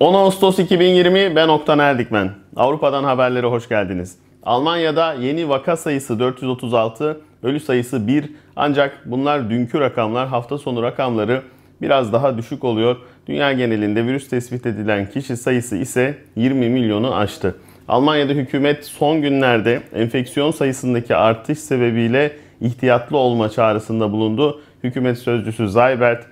10 Ağustos 2020 ben Oktan Erdikmen. Avrupa'dan haberlere hoş geldiniz. Almanya'da yeni vaka sayısı 436, ölü sayısı 1 ancak bunlar dünkü rakamlar hafta sonu rakamları biraz daha düşük oluyor. Dünya genelinde virüs tespit edilen kişi sayısı ise 20 milyonu aştı. Almanya'da hükümet son günlerde enfeksiyon sayısındaki artış sebebiyle ihtiyatlı olma çağrısında bulundu. Hükümet sözcüsü Zaybert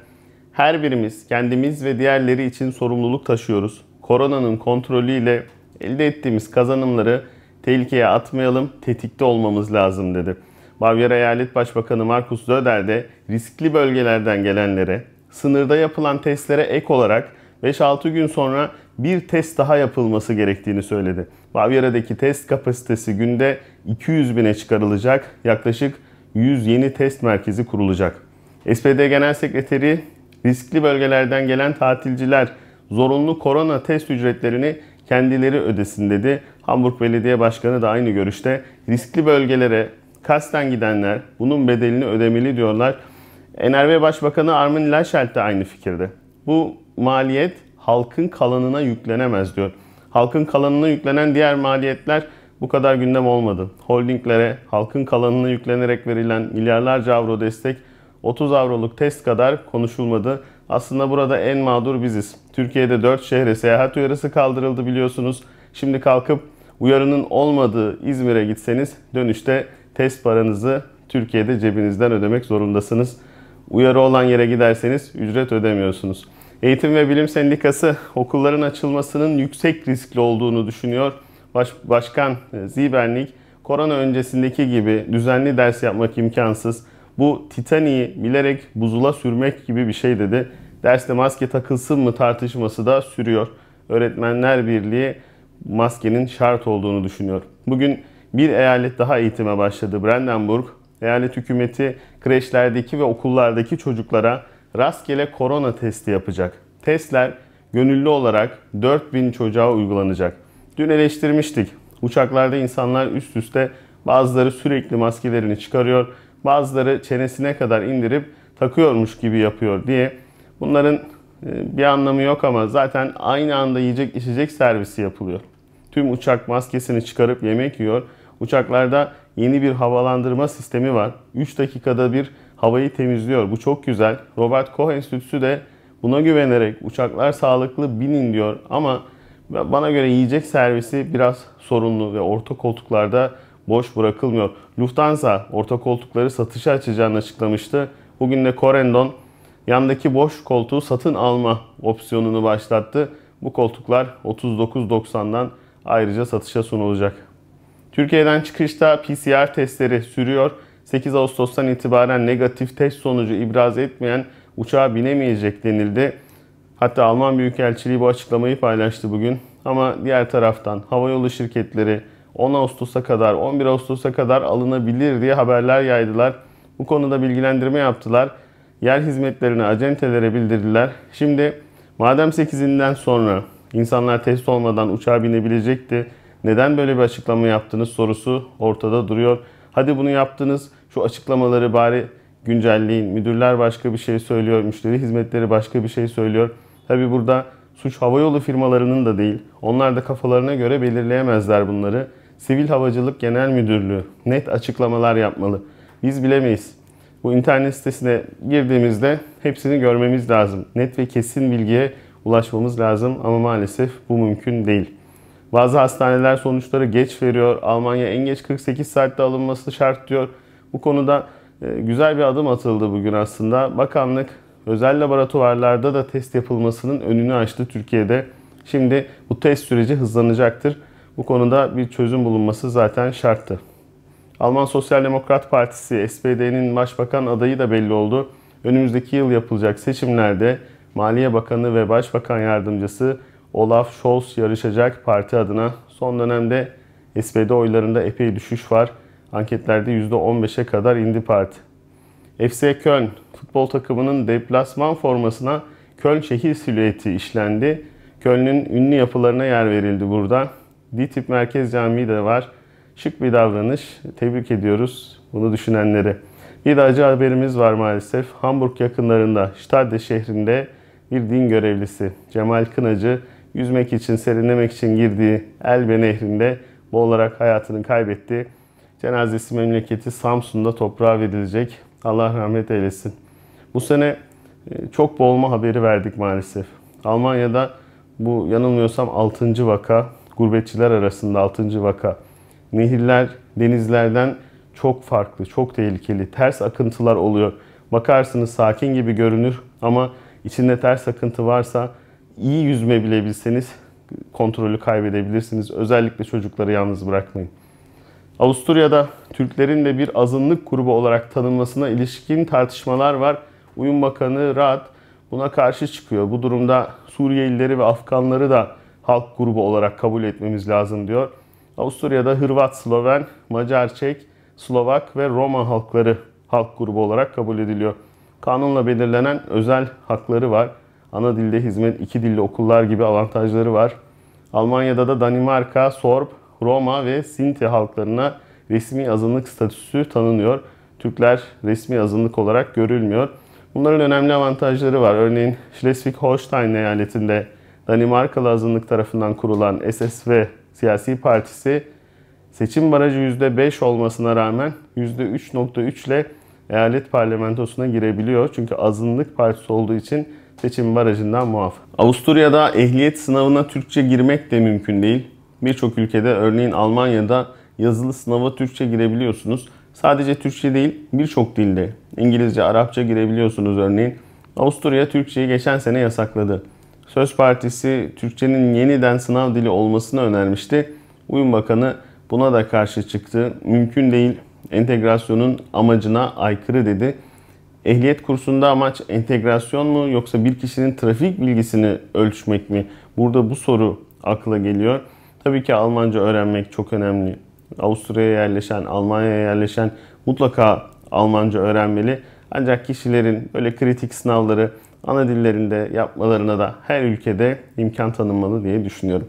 her birimiz kendimiz ve diğerleri için sorumluluk taşıyoruz. Koronanın kontrolüyle elde ettiğimiz kazanımları tehlikeye atmayalım, tetikte olmamız lazım dedi. Bavyera Eyalet Başbakanı Markus Söder de riskli bölgelerden gelenlere, sınırda yapılan testlere ek olarak 5-6 gün sonra bir test daha yapılması gerektiğini söyledi. Bavyera'daki test kapasitesi günde 200 bine çıkarılacak, yaklaşık 100 yeni test merkezi kurulacak. SPD Genel Sekreteri riskli bölgelerden gelen tatilciler zorunlu korona test ücretlerini kendileri ödesin dedi. Hamburg Belediye Başkanı da aynı görüşte. Riskli bölgelere kasten gidenler bunun bedelini ödemeli diyorlar. NRV Başbakanı Armin Laschet de aynı fikirde. Bu maliyet halkın kalanına yüklenemez diyor. Halkın kalanına yüklenen diğer maliyetler bu kadar gündem olmadı. Holdinglere halkın kalanına yüklenerek verilen milyarlarca avro destek 30 avroluk test kadar konuşulmadı. Aslında burada en mağdur biziz. Türkiye'de 4 şehre seyahat uyarısı kaldırıldı biliyorsunuz. Şimdi kalkıp uyarının olmadığı İzmir'e gitseniz dönüşte test paranızı Türkiye'de cebinizden ödemek zorundasınız. Uyarı olan yere giderseniz ücret ödemiyorsunuz. Eğitim ve Bilim Sendikası okulların açılmasının yüksek riskli olduğunu düşünüyor. Baş, Başkan Zibernik, korona öncesindeki gibi düzenli ders yapmak imkansız bu Titanic'i bilerek buzula sürmek gibi bir şey dedi. Derste maske takılsın mı tartışması da sürüyor. Öğretmenler Birliği maskenin şart olduğunu düşünüyor. Bugün bir eyalet daha eğitime başladı. Brandenburg eyalet hükümeti kreşlerdeki ve okullardaki çocuklara rastgele korona testi yapacak. Testler gönüllü olarak 4000 çocuğa uygulanacak. Dün eleştirmiştik. Uçaklarda insanlar üst üste bazıları sürekli maskelerini çıkarıyor, bazıları çenesine kadar indirip takıyormuş gibi yapıyor diye bunların e, bir anlamı yok ama zaten aynı anda yiyecek içecek servisi yapılıyor. Tüm uçak maskesini çıkarıp yemek yiyor. Uçaklarda yeni bir havalandırma sistemi var. 3 dakikada bir havayı temizliyor. Bu çok güzel. Robert Koch Enstitüsü de buna güvenerek uçaklar sağlıklı binin diyor ama bana göre yiyecek servisi biraz sorunlu ve orta koltuklarda boş bırakılmıyor. Lufthansa orta koltukları satışa açacağını açıklamıştı. Bugün de Corendon yandaki boş koltuğu satın alma opsiyonunu başlattı. Bu koltuklar 39.90'dan ayrıca satışa sunulacak. Türkiye'den çıkışta PCR testleri sürüyor. 8 Ağustos'tan itibaren negatif test sonucu ibraz etmeyen uçağa binemeyecek denildi. Hatta Alman Büyükelçiliği bu açıklamayı paylaştı bugün. Ama diğer taraftan havayolu şirketleri, 10 Ağustos'a kadar, 11 Ağustos'a kadar alınabilir diye haberler yaydılar. Bu konuda bilgilendirme yaptılar. Yer hizmetlerine, acentelere bildirdiler. Şimdi madem 8'inden sonra insanlar test olmadan uçağa binebilecekti, neden böyle bir açıklama yaptınız sorusu ortada duruyor. Hadi bunu yaptınız, şu açıklamaları bari güncelleyin. Müdürler başka bir şey söylüyor, müşteri hizmetleri başka bir şey söylüyor. Tabi burada Suç havayolu firmalarının da değil. Onlar da kafalarına göre belirleyemezler bunları. Sivil Havacılık Genel Müdürlüğü net açıklamalar yapmalı. Biz bilemeyiz. Bu internet sitesine girdiğimizde hepsini görmemiz lazım. Net ve kesin bilgiye ulaşmamız lazım ama maalesef bu mümkün değil. Bazı hastaneler sonuçları geç veriyor. Almanya en geç 48 saatte alınması şart diyor. Bu konuda e, güzel bir adım atıldı bugün aslında. Bakanlık özel laboratuvarlarda da test yapılmasının önünü açtı Türkiye'de. Şimdi bu test süreci hızlanacaktır. Bu konuda bir çözüm bulunması zaten şarttı. Alman Sosyal Demokrat Partisi SPD'nin başbakan adayı da belli oldu. Önümüzdeki yıl yapılacak seçimlerde Maliye Bakanı ve Başbakan Yardımcısı Olaf Scholz yarışacak parti adına. Son dönemde SPD oylarında epey düşüş var. Anketlerde %15'e kadar indi parti. FC Köln futbol takımının deplasman formasına Köln şehir silüeti işlendi. Köln'ün ünlü yapılarına yer verildi burada. DİTİP Merkez Camii de var. Şık bir davranış. Tebrik ediyoruz bunu düşünenleri. Bir de acı haberimiz var maalesef. Hamburg yakınlarında Stade şehrinde bir din görevlisi Cemal Kınacı yüzmek için, serinlemek için girdiği Elbe Nehri'nde boğularak hayatını kaybetti. Cenazesi memleketi Samsun'da toprağa verilecek. Allah rahmet eylesin. Bu sene e, çok boğulma haberi verdik maalesef. Almanya'da bu yanılmıyorsam 6. vaka, gurbetçiler arasında 6. vaka. Nehirler denizlerden çok farklı, çok tehlikeli, ters akıntılar oluyor. Bakarsınız sakin gibi görünür ama içinde ters akıntı varsa iyi yüzme bilebilseniz kontrolü kaybedebilirsiniz. Özellikle çocukları yalnız bırakmayın. Avusturya'da Türklerin de bir azınlık grubu olarak tanınmasına ilişkin tartışmalar var. Uyum Bakanı Rahat buna karşı çıkıyor. Bu durumda Suriyelileri ve Afganları da halk grubu olarak kabul etmemiz lazım diyor. Avusturya'da Hırvat, Sloven, Macar, Çek, Slovak ve Roma halkları halk grubu olarak kabul ediliyor. Kanunla belirlenen özel hakları var. Ana dilde hizmet, iki dilli okullar gibi avantajları var. Almanya'da da Danimarka, Sorb, Roma ve Sinti halklarına resmi azınlık statüsü tanınıyor. Türkler resmi azınlık olarak görülmüyor. Bunların önemli avantajları var. Örneğin Schleswig-Holstein eyaletinde Danimarkalı azınlık tarafından kurulan SSV siyasi partisi seçim barajı %5 olmasına rağmen %3.3 ile eyalet parlamentosuna girebiliyor. Çünkü azınlık partisi olduğu için seçim barajından muaf. Avusturya'da ehliyet sınavına Türkçe girmek de mümkün değil. Birçok ülkede örneğin Almanya'da yazılı sınava Türkçe girebiliyorsunuz. Sadece Türkçe değil birçok dilde İngilizce, Arapça girebiliyorsunuz örneğin. Avusturya Türkçeyi geçen sene yasakladı. Söz Partisi Türkçenin yeniden sınav dili olmasını önermişti. Uyum Bakanı buna da karşı çıktı. Mümkün değil entegrasyonun amacına aykırı dedi. Ehliyet kursunda amaç entegrasyon mu yoksa bir kişinin trafik bilgisini ölçmek mi? Burada bu soru akla geliyor. Tabii ki Almanca öğrenmek çok önemli. Avusturya'ya yerleşen, Almanya'ya yerleşen mutlaka Almanca öğrenmeli. Ancak kişilerin böyle kritik sınavları ana dillerinde yapmalarına da her ülkede imkan tanınmalı diye düşünüyorum.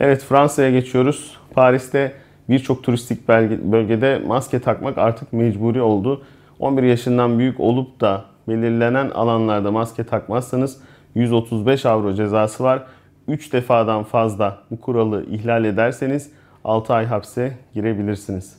Evet Fransa'ya geçiyoruz. Paris'te birçok turistik bölgede maske takmak artık mecburi oldu. 11 yaşından büyük olup da belirlenen alanlarda maske takmazsanız 135 avro cezası var. 3 defadan fazla bu kuralı ihlal ederseniz 6 ay hapse girebilirsiniz.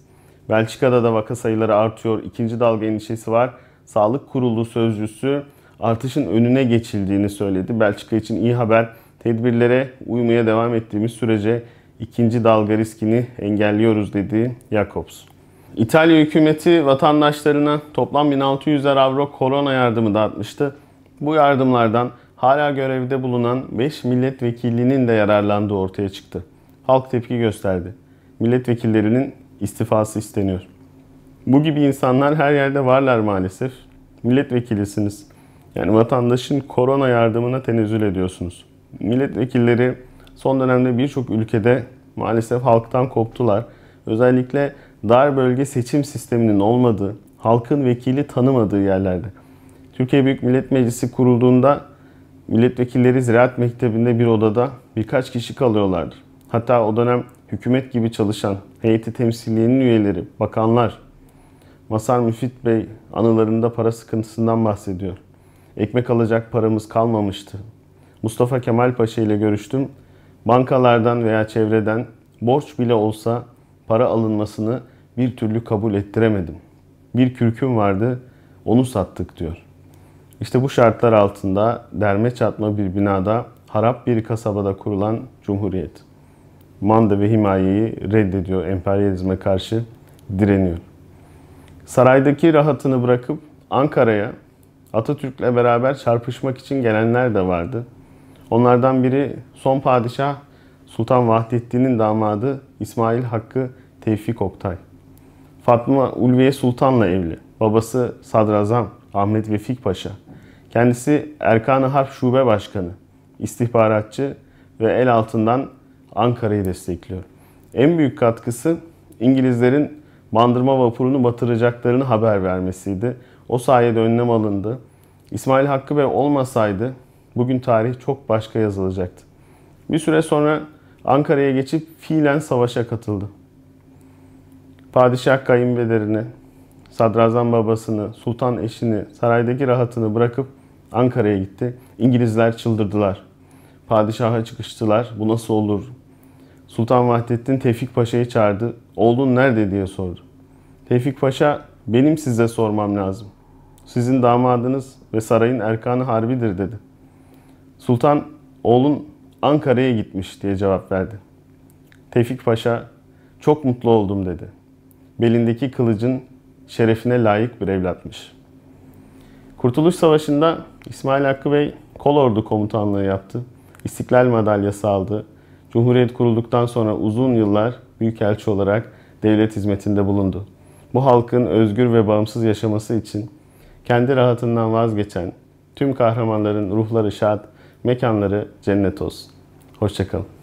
Belçika'da da vaka sayıları artıyor. İkinci dalga endişesi var. Sağlık Kurulu sözcüsü artışın önüne geçildiğini söyledi. Belçika için iyi haber. Tedbirlere uymaya devam ettiğimiz sürece ikinci dalga riskini engelliyoruz dedi Jacobs. İtalya hükümeti vatandaşlarına toplam 1600'er avro korona yardımı dağıtmıştı. Bu yardımlardan hala görevde bulunan 5 milletvekilinin de yararlandığı ortaya çıktı. Halk tepki gösterdi. Milletvekillerinin istifası isteniyor. Bu gibi insanlar her yerde varlar maalesef. Milletvekilisiniz. Yani vatandaşın korona yardımına tenezzül ediyorsunuz. Milletvekilleri son dönemde birçok ülkede maalesef halktan koptular. Özellikle dar bölge seçim sisteminin olmadığı, halkın vekili tanımadığı yerlerde. Türkiye Büyük Millet Meclisi kurulduğunda milletvekilleri ziraat mektebinde bir odada birkaç kişi kalıyorlardı. Hatta o dönem hükümet gibi çalışan heyeti temsiliyenin üyeleri, bakanlar, Masar Müfit Bey anılarında para sıkıntısından bahsediyor. Ekmek alacak paramız kalmamıştı. Mustafa Kemal Paşa ile görüştüm. Bankalardan veya çevreden borç bile olsa para alınmasını bir türlü kabul ettiremedim. Bir kürküm vardı, onu sattık diyor. İşte bu şartlar altında derme çatma bir binada, harap bir kasabada kurulan Cumhuriyet. Manda ve himayeyi reddediyor, emperyalizme karşı direniyor. Saraydaki rahatını bırakıp Ankara'ya Atatürk'le beraber çarpışmak için gelenler de vardı. Onlardan biri son padişah Sultan Vahdettin'in damadı İsmail Hakkı Tevfik Oktay. Fatma Ulviye Sultan'la evli. Babası Sadrazam Ahmet Vefik Paşa. Kendisi Erkan-ı Harp Şube Başkanı, istihbaratçı ve el altından Ankara'yı destekliyor. En büyük katkısı İngilizlerin bandırma vapurunu batıracaklarını haber vermesiydi. O sayede önlem alındı. İsmail Hakkı Bey olmasaydı bugün tarih çok başka yazılacaktı. Bir süre sonra Ankara'ya geçip fiilen savaşa katıldı. Padişah kayınbederini, sadrazam babasını, sultan eşini, saraydaki rahatını bırakıp Ankara'ya gitti. İngilizler çıldırdılar. Padişaha çıkıştılar. Bu nasıl olur? Sultan Vahdettin Tevfik Paşa'yı çağırdı. Oğlun nerede diye sordu. Tevfik Paşa benim size sormam lazım. Sizin damadınız ve sarayın erkanı harbidir dedi. Sultan oğlun Ankara'ya gitmiş diye cevap verdi. Tevfik Paşa çok mutlu oldum dedi. Belindeki kılıcın şerefine layık bir evlatmış.'' Kurtuluş Savaşı'nda İsmail Hakkı Bey Kolordu komutanlığı yaptı. İstiklal Madalyası aldı. Cumhuriyet kurulduktan sonra uzun yıllar büyükelçi olarak devlet hizmetinde bulundu. Bu halkın özgür ve bağımsız yaşaması için kendi rahatından vazgeçen tüm kahramanların ruhları şad, mekanları cennet olsun. Hoşçakalın.